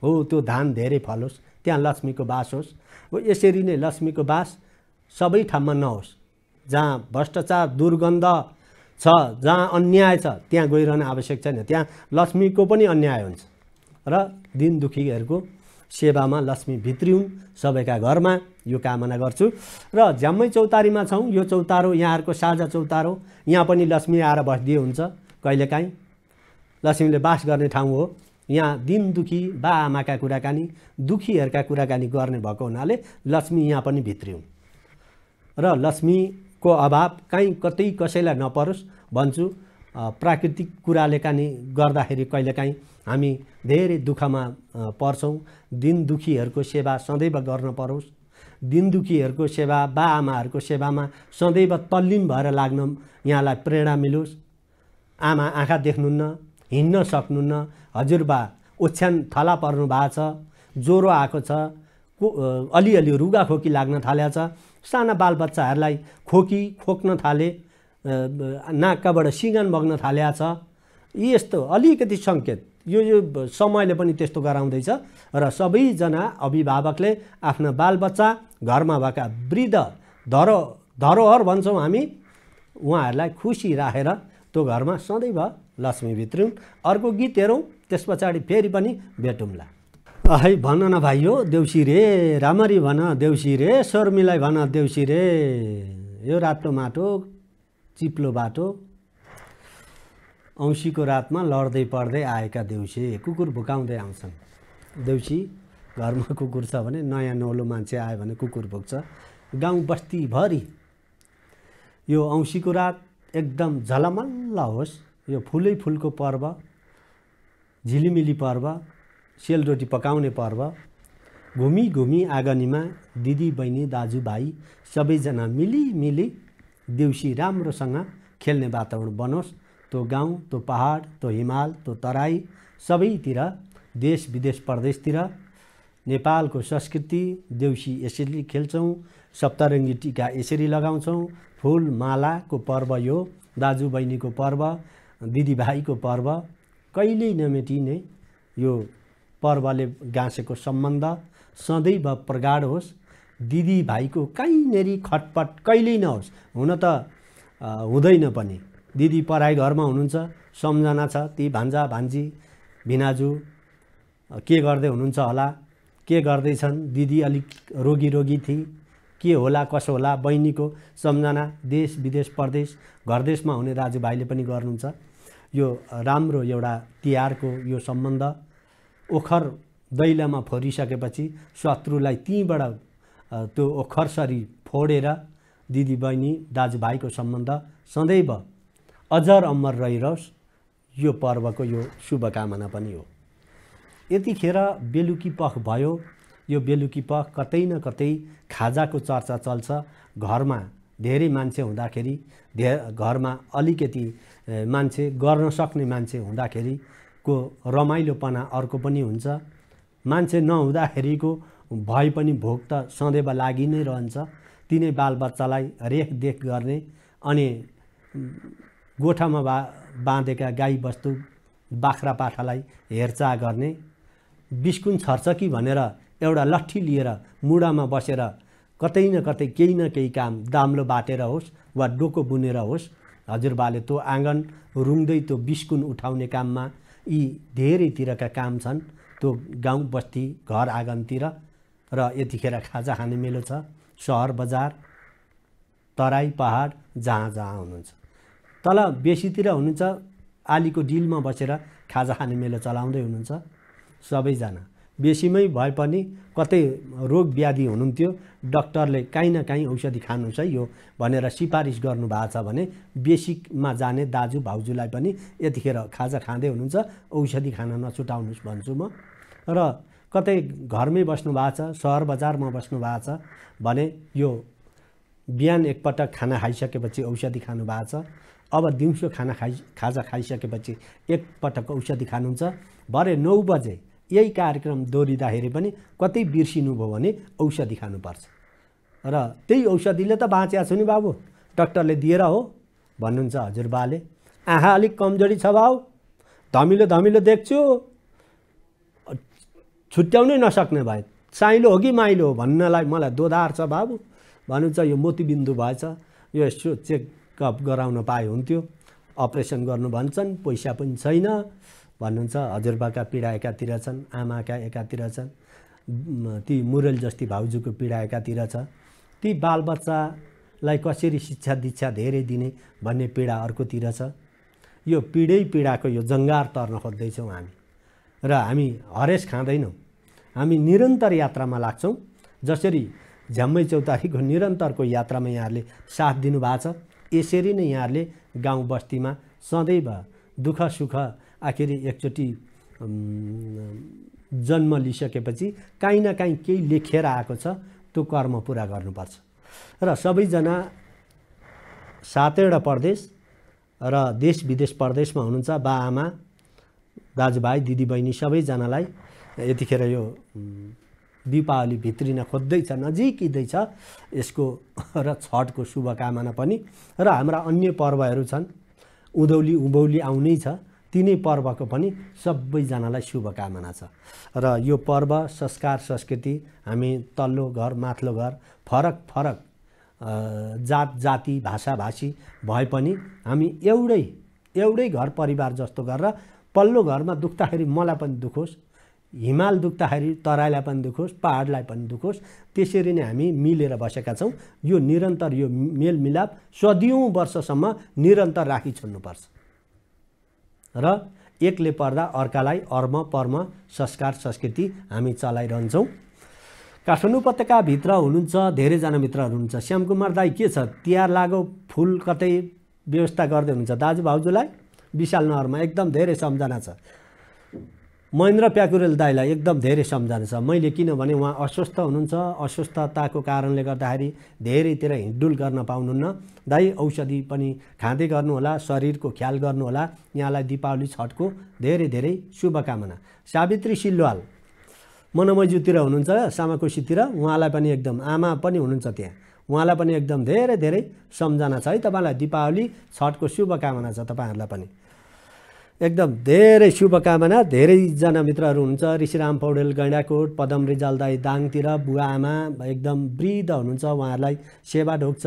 हो त्यो धान धेरै फलोस् त्यहाँ लक्ष्मीको बास होस् अब यसरी नै लक्ष्मीको बास सबै ठाउँमा नहोस् जहाँ भ्रष्टाचार दुर्गन्ध छ जहाँ अन्याय छ त्यहाँ गइरहन आवश्यक छैन त्यहाँ लक्ष्मीको पनि अन्याय हुन्छ र दिन दुखीहरूको सेवामा लक्ष्मी भित्री हुन् सबैका घरमा यो कामना गर्छु र झ्याम्मै चौतारीमा छौँ यो चौतारो यहाँहरूको साझा चौतारो यहाँ पनि लक्ष्मी आएर बसिदिए हुन्छ कहिलेकाहीँ लक्ष्मीले बास गर्ने ठाउँ हो यहाँ दिन दुखी बा आमाका कुराकानी दुखीहरूका कुराकानी गर्ने भएको हुनाले लक्ष्मी यहाँ पनि भित्रियौँ र लक्ष्मीको अभाव काहीँ कतै कसैलाई नपरोस् भन्छु प्राकृतिक कुराले कानी गर्दाखेरि कहिलेकाहीँ हामी धेरै दुःखमा पर्छौँ दिन दुखीहरूको सेवा सदैव गर्न परोस् दिनदुखीहरूको सेवा बा आमाहरूको सेवामा सदैव तल्लीन भएर लाग्न यहाँलाई प्रेरणा मिलोस् आमा आँखा देख्नुहुन्न हिँड्न सक्नुहुन्न हजुरबा ओछ्यान थला पर्नु भएको छ ज्वरो आएको छ को अलिअलि रुगा खोकी लाग्न थाले छ साना बालबच्चाहरूलाई खोकी खोक्न थाले नाककाबाट सिँगान बग्न थाले छ यी यस्तो अलिकति सङ्केत यो यो समयले पनि त्यस्तो गराउँदैछ र सबैजना अभिभावकले आफ्ना बालबच्चा घरमा भएका वृद्ध धरो धरोहर भन्छौँ हामी उहाँहरूलाई खुसी राखेर त्यो घरमा सधैँभर लक्ष्मी भित्रौँ अर्को गीत हेरौँ त्यस पछाडि फेरि पनि भेटौँला है भन न भाइ हो देउसी रे राम्ररी भन देउसी रे शर्मीलाई भन देउसी रे यो रातो माटो चिप्लो बाटो औँसीको रातमा लड्दै पढ्दै आएका देउसी कुकुर भुकाउँदै आउँछन् देउसी घरमा कुकुर छ भने नयाँ नौलो मान्छे आयो भने कुकुर भुक्छ गाउँ बस्तीभरि यो औँसीको रात एकदम झलमल्ल होस् यो फुलै फुलको पर्व झिलिमिली पर्व सेलरोटी पकाउने पर्व घुमी घुमी आँगनीमा दिदी बहिनी दाजुभाइ सबैजना मिलिमिली देउसी राम्रोसँग खेल्ने वातावरण बनोस् त्यो गाउँ त्यो पहाड त्यो हिमाल त्यो तराई सबैतिर देश विदेश परदेशतिर नेपालको संस्कृति देउसी यसरी खेल्छौँ सप्तरङ्गी टिका यसरी लगाउँछौँ फुल मालाको पर्व यो दाजुबहिनीको पर्व दिदीभाइको पर्व कहिल्यै नमेटिने यो पर्वले गाँसेको सम्बन्ध सदैव प्रगाढ होस् दिदीभाइको कहीँनेरि खटपट कहिल्यै नहोस् हुन त हुँदैन पनि दिदी पराई घरमा हुनुहुन्छ सम्झना छ ती भान्जा भान्जी भिनाजु के गर्दै हुनुहुन्छ होला के गर्दैछन् दिदी अलिक रोगी रोगी थिए के होला कसो होला बहिनीको सम्झना देश विदेश परदेश घरदेशमा हुने दाजुभाइले पनि गर्नुहुन्छ यो राम्रो एउटा तिहारको यो सम्बन्ध ओखर दैलामा फोरिसकेपछि शत्रुलाई त्यहीँबाट त्यो ओखरसरी फोडेर दिदीबहिनी दाजुभाइको सम्बन्ध सदैव अजर अमर रहिरहोस् यो पर्वको यो शुभकामना पनि हो यतिखेर बेलुकी पख भयो यो बेलुकी पख कतै न कतै खाजाको चर्चा चल्छ घरमा धेरै मान्छे हुँदाखेरि धे घरमा अलिकति मान्छे गर्न सक्ने मान्छे हुँदाखेरि को रमाइलोपना अर्को पनि हुन्छ मान्छे नहुँदाखेरिको भए पनि भोक त सदैव लागि नै रहन्छ तिनै बालबच्चालाई रेखदेख गर्ने अनि गोठामा बा बाँधेका गाईबस्तु बाख्रा पाठालाई हेरचाह गर्ने बिस्कुन छर्छ कि भनेर एउटा लट्ठी लिएर मुढामा बसेर कतै न कतै केही न केही काम दाम्लो बाटेर होस् वा डोको बुनेर होस् हजुरबाले त्यो आँगन रुङ्दै त्यो बिस्कुन उठाउने काममा यी धेरैतिरका काम छन् त्यो गाउँ बस्ती घर आँगनतिर र यतिखेर खाजा खाने मेलो छ सहर बजार तराई पहाड जहाँ जहाँ हुनुहुन्छ तल बेसीतिर हुनुहुन्छ आलीको डिलमा बसेर खाजा खाने मेलो चलाउँदै हुनुहुन्छ सबैजना बेसीमै भए पनि कतै रोग व्याधि हुनुहुन्थ्यो डक्टरले काहीँ न काहीँ औषधि खानुहोस् है यो भनेर सिफारिस गर्नुभएको छ भने बेसिकमा जाने दाजु भाउजूलाई पनि यतिखेर खाजा खाँदै हुनुहुन्छ औषधि खान नछुटाउनुहोस् भन्छु म र कतै घरमै बस्नु भएको छ सहर बजारमा बस्नु भएको छ भने यो बिहान एकपटक खाना खाइसकेपछि औषधि खानु भएको छ अब दिउँसो खाना खाइ खाजा खाइसकेपछि एकपटक औषधि खानुहुन्छ भरे नौ बजे यही कार्यक्रम दोहोरिँदाखेरि पनि कतै बिर्सिनुभयो भने औषधि खानुपर्छ र त्यही औषधिले त बाँचेको छु नि बाबु डक्टरले दिएर हो भन्नुहुन्छ हजुरबाले आँखा अलिक कमजोरी छ भाउ धमिलो धमिलो देख्छु छुट्याउनै नसक्ने भए साइलो हो कि माइलो हो भन्नलाई मलाई दोधार छ बाबु भन्नुहुन्छ यो मोतीबिन्दु भएछ यो यसो चेकअप गराउन पाए हुन्थ्यो अपरेसन गर्नु भन्छन् पैसा पनि छैन भन्नुहुन्छ हजुरबाका पीडा एकातिर छन् आमाका एकातिर छन् ती मुरल जस्ती भाउजूको पीडा एकातिर छ ती बालबच्चालाई कसरी शिक्षा दीक्षा धेरै दिने भन्ने पीडा अर्कोतिर छ यो पीडै पीडाको यो जङ्गार तर्न खोज्दैछौँ हामी र हामी हरेस खाँदैनौँ हामी निरन्तर यात्रामा लाग्छौँ जसरी झ्याम्मै चौतारीको निरन्तरको यात्रामा यहाँहरूले साथ दिनुभएको छ यसरी नै यहाँहरूले गाउँ बस्तीमा सदैव दुःख सुख आखिरी एकचोटि जन्म लिइसकेपछि काहीँ न काहीँ केही लेखेर आएको छ त्यो कर्म पुरा गर्नुपर्छ र सबैजना सातैवटा प्रदेश र देश विदेश प्रदेशमा हुनुहुन्छ बा आमा दाजुभाइ दिदीबहिनी सबैजनालाई यतिखेर यो दिपावली भित्रिन खोज्दैछ नजिकिँदैछ यसको र छठको शुभकामना पनि र हाम्रा अन्य पर्वहरू छन् उँधौली उँभौली आउनै छ तिनै पर्वको पनि सबैजनालाई शुभकामना छ र यो पर्व संस्कार संस्कृति हामी तल्लो घर माथिल्लो घर फरक फरक जात जाति भाषा भाषी भए पनि हामी एउटै एउटै घर परिवार जस्तो गरेर पल्लो घरमा दुख्दाखेरि मलाई पनि दुखोस् हिमाल दुख्दाखेरि तराईलाई पनि दुखोस् पहाडलाई पनि दुखोस् त्यसरी नै हामी मिलेर बसेका छौँ यो निरन्तर यो मेलमिलाप सदियौँ वर्षसम्म निरन्तर राखी छोड्नुपर्छ र एकले पर्दा अर्कालाई अर्म पर्म संस्कार संस्कृति हामी चलाइरहन्छौँ काठमाडौँ उपत्यकाभित्र हुनुहुन्छ धेरैजना मित्रहरू हुनुहुन्छ श्यामकुमार दाई के छ तिहार लागो फुल कतै व्यवस्था गर्दै हुनुहुन्छ दाजुभाउजूलाई विशाल नहरमा एकदम धेरै सम्झना छ महेन्द्र प्याकुरेल दाईलाई एकदम धेरै सम्झना छ मैले किनभने उहाँ अस्वस्थ हुनुहुन्छ अस्वस्थताको कारणले गर्दाखेरि धेरैतिर हिँडडुल गर्न पाउनुहुन्न दाई औषधि पनि खाँदै गर्नुहोला शरीरको ख्याल गर्नुहोला यहाँलाई दिपावली छठको धेरै धेरै शुभकामना सावित्री सिल्वाल मनमैजुतिर हुनुहुन्छ सामाकोशीतिर उहाँलाई पनि एकदम आमा पनि हुनुहुन्छ त्यहाँ उहाँलाई पनि एकदम धेरै धेरै सम्झना छ है तपाईँलाई दिपावली छठको शुभकामना छ तपाईँहरूलाई पनि एकदम धेरै शुभकामना धेरैजना मित्रहरू हुनुहुन्छ ऋषिराम पौडेल गैँडाकोट पदम रिजाल दाई दाङतिर बुवा आमा एकदम वृद्ध हुनुहुन्छ उहाँहरूलाई सेवा ढोक्छ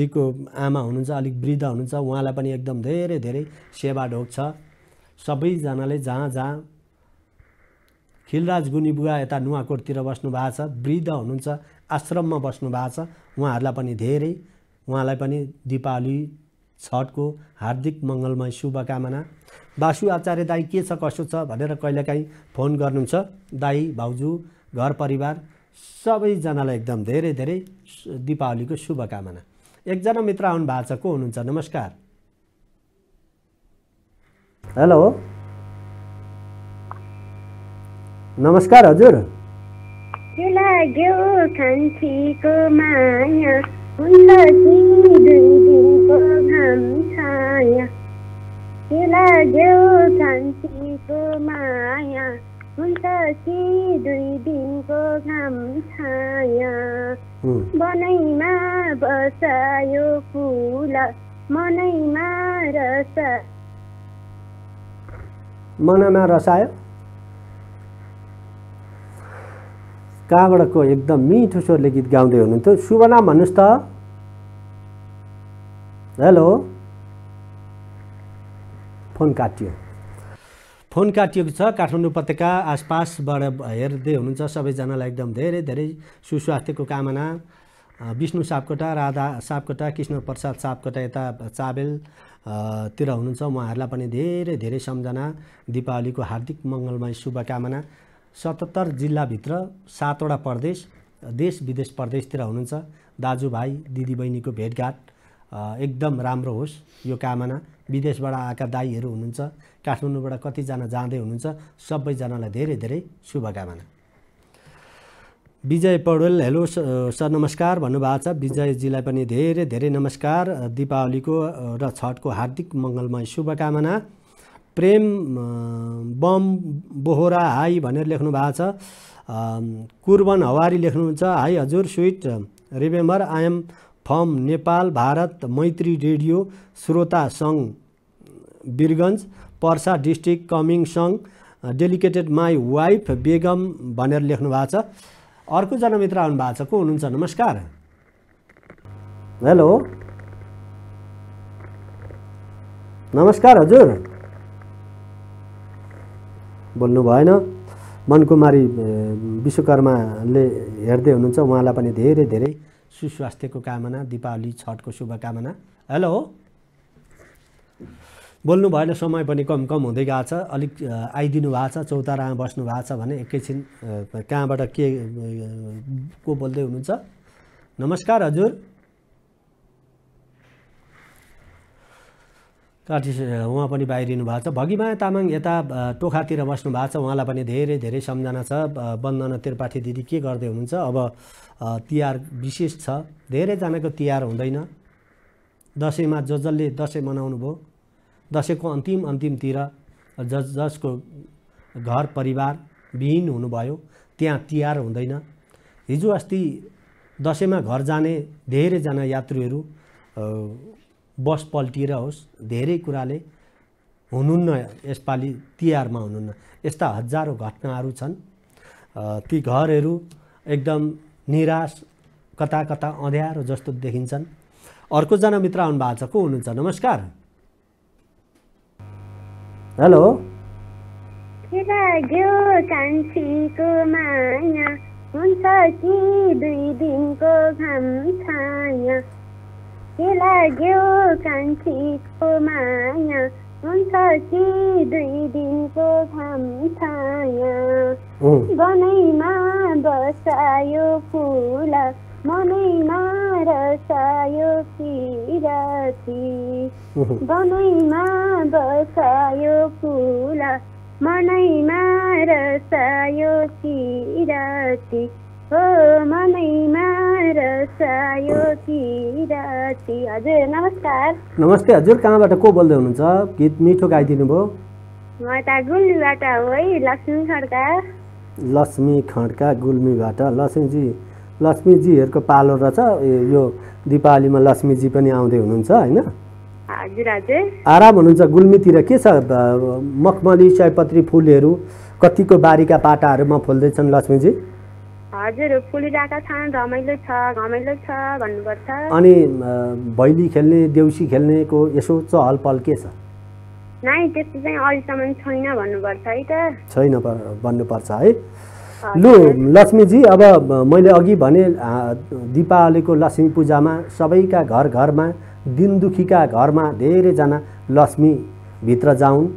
जीको आमा हुनुहुन्छ अलिक वृद्ध हुनुहुन्छ उहाँलाई पनि एकदम धेरै धेरै सेवा ढोक्छ सबैजनाले जहाँ जहाँ खिलराज गुनी बुवा यता नुवाकोटतिर बस्नु भएको छ वृद्ध हुनुहुन्छ आश्रममा बस्नु भएको छ उहाँहरूलाई पनि धेरै उहाँलाई पनि दिपावली छठको हार्दिक मङ्गलमय शुभकामना बासु आचार्य दाई के छ कसो छ भनेर कहिलेकाहीँ फोन गर्नुहुन्छ दाई भाउजू घर परिवार सबैजनालाई एकदम धेरै धेरै दिपावलीको शुभकामना एकजना मित्र आउनु भएको छ को हुनुहुन्छ नमस्कार हेलो नमस्कार हजुर लाग्यो माया लाग्यो माया बसायो फुल मनैमा रस मनमा रसायो कहाँबाटको एकदम मिठो स्वरले गीत गाउँदै हुनुहुन्थ्यो शुभ नाम भन्नुहोस् त हेलो फोन काटियो फोन काटिएको छ काठमाडौँ उपत्यका आसपासबाट हेर्दै हुनुहुन्छ सबैजनालाई एकदम धेरै धेरै सुस्वास्थ्यको कामना विष्णु सापकोटा राधा सापकोटा कृष्ण प्रसाद सापकोटा यता चाबेलतिर हुनुहुन्छ उहाँहरूलाई पनि धेरै धेरै सम्झना दिपावलीको हार्दिक मङ्गलमय शुभकामना सतहत्तर जिल्लाभित्र सातवटा प्रदेश देश विदेश प्रदेशतिर हुनुहुन्छ दाजुभाइ दिदीबहिनीको भेटघाट एकदम राम्रो होस् यो कामना विदेशबाट आएका दाईहरू हुनुहुन्छ काठमाडौँबाट कतिजना जाँदै हुनुहुन्छ सबैजनालाई धेरै धेरै शुभकामना विजय पौडेल हेलो सर नमस्कार भन्नुभएको छ विजयजीलाई पनि धेरै धेरै नमस्कार दिपावलीको र छठको हार्दिक मङ्गलमय शुभकामना प्रेम बम बोहोरा हाई भनेर लेख्नु भएको छ कुर्बन हवारी लेख्नुहुन्छ हाई हजुर sweet remember I'm from Nepal Bharat मैत्री रेडियो श्रोता सङ्घ बिरगन्ज पर्सा डिस्ट्रिक्ट कमिङ सङ्घ डेलिकेटेड माई वाइफ बेगम भनेर लेख्नु भएको छ अर्को जनमित्र आउनु भएको छ को हुनुहुन्छ नमस्कार हेलो नमस्कार हजुर बोल्नु भएन मनकुमारी विश्वकर्माले हेर्दै हुनुहुन्छ उहाँलाई पनि धेरै धेरै सुस्वास्थ्यको कामना दिपावली छठको शुभकामना हेलो बोल्नु भएन समय पनि कम कम हुँदै गएको छ अलिक आइदिनु भएको छ चौतारामा बस्नु भएको छ भने एकैछिन कहाँबाट के को बोल्दै हुनुहुन्छ नमस्कार हजुर आर्टिस्ट उहाँ पनि बाहिरिनु भएको छ भगिमाया तामाङ यता टोखातिर बस्नु भएको छ उहाँलाई पनि धेरै धेरै सम्झना छ बन्दना त्रिपाठी दिदी के गर्दै हुनुहुन्छ अब तिहार विशेष छ धेरैजनाको तिहार हुँदैन दसैँमा जो जसले दसैँ मनाउनु भयो दसैँको अन्तिम अन्तिमतिर जस जसको घर परिवार विहीन हुनुभयो त्यहाँ तिहार हुँदैन हिजो अस्ति दसैँमा घर जाने धेरैजना यात्रुहरू बस पल्टिएर होस् धेरै कुराले हुनुहुन्न यसपालि तिहारमा हुनुहुन्न यस्ता हजारौँ घटनाहरू छन् ती घरहरू एकदम निराश कता कता अँध्यारो जस्तो देखिन्छन् अर्कोजना मित्र आउनु भएको छ को हुनुहुन्छ नमस्कार हेलो हुन्छ कि दुई दिनको घाम के लाग्यो कान्छीको माया हुन्छ कि दुई दिनको थाम छाया बनैमा बसायो फुला मनैमा रसायो किराती बनैमा बसायो फुला मनैमा रसायो किराती हो मनैमा रसायो हजुर नमस्कार नमस्ते हजुर कहाँबाट को बोल्दै हुनुहुन्छ गीत मिठो गाइदिनु भयो म त गुल्मीबाट हो है लक्ष्मी खड्का गुल्मीबाट लक्ष्मीजी लक्ष्मीजीहरूको पालो रहेछ यो दिपावलीमा लक्ष्मीजी पनि आउँदै हुनुहुन्छ होइन आराम हुनुहुन्छ गुल्मीतिर के छ मखमली सयपत्री फुलहरू कतिको बारीका पाटाहरूमा फुल्दैछन् लक्ष्मीजी हजुर फुलिरहेका छन् रमाइलो छ छ भन्नुपर्छ अनि भैली खेल्ने देउसी खेल्नेको यसो चहल पहल के छ नाइ त्यस्तो चाहिँ अहिलेसम्म छैन भन्नुपर्छ है त छैन भन्नुपर्छ है लु लक्ष्मीजी अब मैले अघि भने दिपावलीको लक्ष्मी पूजामा सबैका घर घरमा दिनदुखीका घरमा धेरैजना लक्ष्मीभित्र जाउन्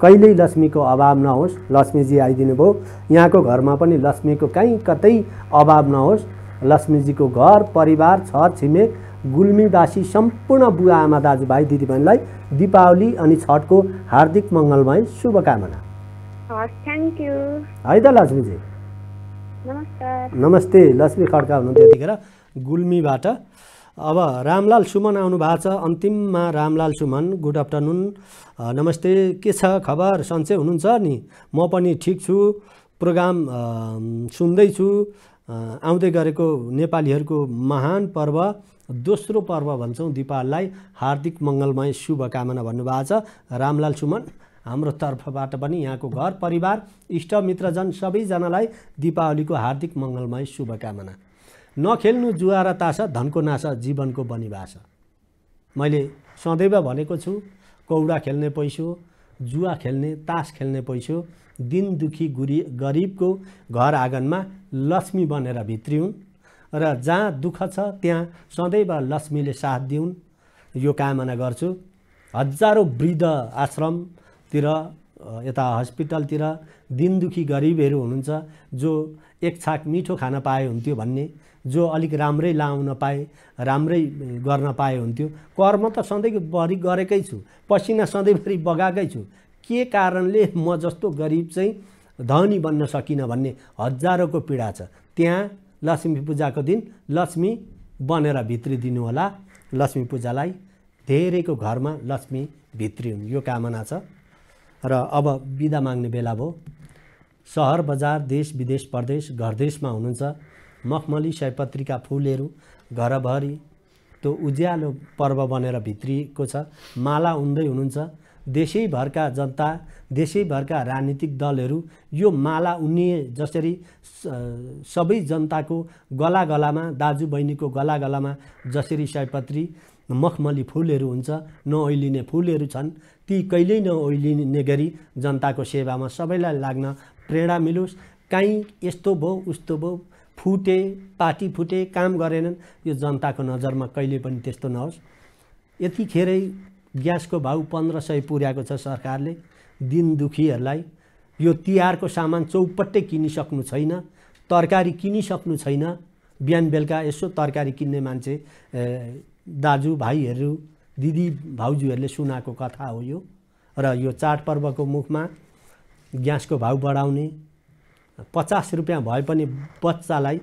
कहिल्यै लक्ष्मीको अभाव नहोस् लक्ष्मीजी आइदिनु भयो यहाँको घरमा पनि लक्ष्मीको कहीँ कतै अभाव नहोस् लक्ष्मीजीको घर परिवार छिमेक गुल्मीवासी सम्पूर्ण बुवा आमा दाजुभाइ दिदीबहिनीलाई दिपावली अनि छठको हार्दिक मङ्गलमय शुभकामना है त लक्ष्मीजी नमस्ते लक्ष्मी खड्का हुनुहुन्थ्यो यतिखेर गुल्मीबाट अब रामलाल सुमन आउनु भएको छ अन्तिममा रामलाल सुमन गुड आफ्टरनुन नमस्ते के छ खबर सन्चै हुनुहुन्छ नि म पनि ठिक छु प्रोग्राम सुन्दैछु आउँदै गरेको नेपालीहरूको महान पर्व दोस्रो पर्व भन्छौँ दिपाललाई हार्दिक मङ्गलमय शुभकामना भन्नुभएको छ रामलाल सुमन हाम्रो तर्फबाट पनि यहाँको घर परिवार इष्ट इष्टमित्रजन सबैजनालाई दिपावलीको हार्दिक मङ्गलमय शुभकामना नखेल्नु जुवा र तास धनको नाश जीवनको बनिवास मैले सदैव भनेको छु कौडा खेल्ने पैसो जुवा खेल्ने तास खेल्ने पैसो दिन दुखी गुरी गरिबको घर आँगनमा लक्ष्मी बनेर भित्रिउन् र जहाँ दुःख छ त्यहाँ सदैव लक्ष्मीले साथ दिउन् यो कामना गर्छु हजारौँ वृद्ध आश्रमतिर यता हस्पिटलतिर दिनदुखी गरिबहरू हुनुहुन्छ जो एक छाक मिठो खान पाए हुन्थ्यो भन्ने जो अलिक राम्रै लाउन पाए राम्रै गर्न पाए हुन्थ्यो कर्म त सधैँभरि गरेकै छु पसिना सधैँभरि बगाएकै छु के कारणले म जस्तो गरिब चाहिँ धनी बन्न सकिनँ भन्ने हजारौँको पीडा छ त्यहाँ लक्ष्मी पूजाको दिन लक्ष्मी बनेर भित्री होला लक्ष्मी पूजालाई धेरैको घरमा लक्ष्मी भित्री हुन् यो कामना छ र अब बिदा माग्ने बेला भयो सहर बजार देश विदेश प्रदेश घरदेशमा हुनुहुन्छ मखमली सयपत्रीका फुलहरू घरभरि त्यो उज्यालो पर्व बनेर भित्रिएको छ माला उन्दै हुनुहुन्छ देशैभरका जनता देशैभरका राजनीतिक दलहरू यो माला उन्ने जसरी सबै जनताको गला गलामा दाजु बहिनीको गला गलामा जसरी सयपत्री मखमली फुलहरू हुन्छ नओलिने फुलहरू छन् ती कहिल्यै नओइलिने गरी जनताको सेवामा सबैलाई लाग्न प्रेरणा मिलोस् काहीँ यस्तो भयो उस्तो भयो फुटे पार्टी फुटे काम गरेनन् यो जनताको नजरमा कहिले पनि त्यस्तो नहोस् यतिखेरै ग्यासको भाउ पन्ध्र सय पुर्याएको छ सरकारले दिन दुखीहरूलाई यो तिहारको सामान चौपट्टै किनिसक्नु छैन तरकारी किनिसक्नु छैन बिहान बेलुका यसो तरकारी किन्ने मान्छे दाजु भाइहरू दिदी भाउजूहरूले सुनाएको कथा हो यो र यो चाडपर्वको मुखमा ग्यासको भाउ बढाउने पचास रुपियाँ भए पनि बच्चालाई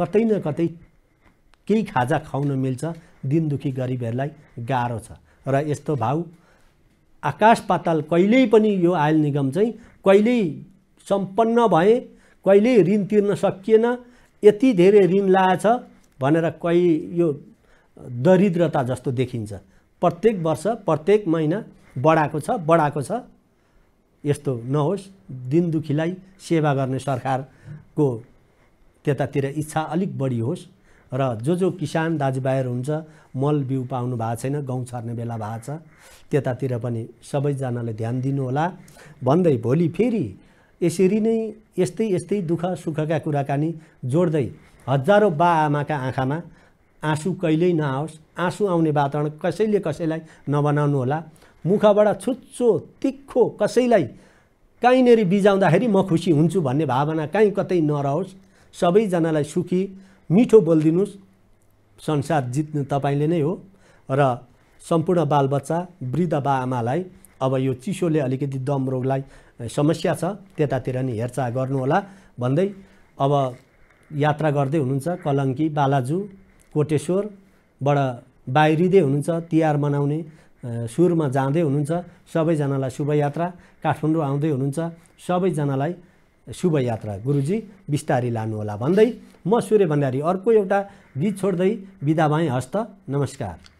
कतै न कतै केही खाजा खुवाउन मिल्छ दिनदुखी गरिबहरूलाई गाह्रो छ र यस्तो भाउ आकाश पाताल कहिल्यै पनि यो आयल निगम चाहिँ कहिल्यै सम्पन्न भए कहिल्यै ऋण तिर्न सकिएन यति धेरै ऋण लाएछ भनेर कहि यो दरिद्रता जस्तो देखिन्छ प्रत्येक वर्ष प्रत्येक महिना बढाएको छ बढाएको छ यस्तो नहोस् दिनदुखीलाई सेवा गर्ने सरकारको त्यतातिर इच्छा अलिक बढी होस् र जो जो किसान दाजुभाइहरू हुन्छ मल बिउ पाउनु भएको छैन गहुँ छर्ने बेला भएको छ त्यतातिर पनि सबैजनाले ध्यान दिनुहोला भन्दै भोलि फेरि यसरी नै यस्तै यस्तै दुःख सुखका कुराकानी जोड्दै हजारौँ बा आमाका आँखामा आँसु कहिल्यै नआओस् आँसु आउने वातावरण कसैले कसैलाई नबनाउनु होला मुखबाट छुच्चो तिखो कसैलाई कहीँनेरि बिजाउँदाखेरि म खुसी हुन्छु भन्ने भावना काहीँ कतै नरहोस् सबैजनालाई सुखी मिठो बोलिदिनुहोस् संसार जित्नु तपाईँले नै हो र सम्पूर्ण बालबच्चा वृद्ध बा आमालाई अब यो चिसोले अलिकति दम रोगलाई समस्या छ त्यतातिर नि हेरचाह गर्नुहोला भन्दै अब यात्रा गर्दै हुनुहुन्छ कलङ्की बालाजु कोटेश्वरबाट बाहिरिँदै हुनुहुन्छ तिहार मनाउने सुरमा जाँदै हुनुहुन्छ सबैजनालाई शुभयात्रा काठमाडौँ आउँदै हुनुहुन्छ सबैजनालाई शुभयात्रा गुरुजी बिस्तारी लानुहोला भन्दै म सूर्य भण्डारी अर्को एउटा गीत छोड्दै बिदा भएँ हस्त नमस्कार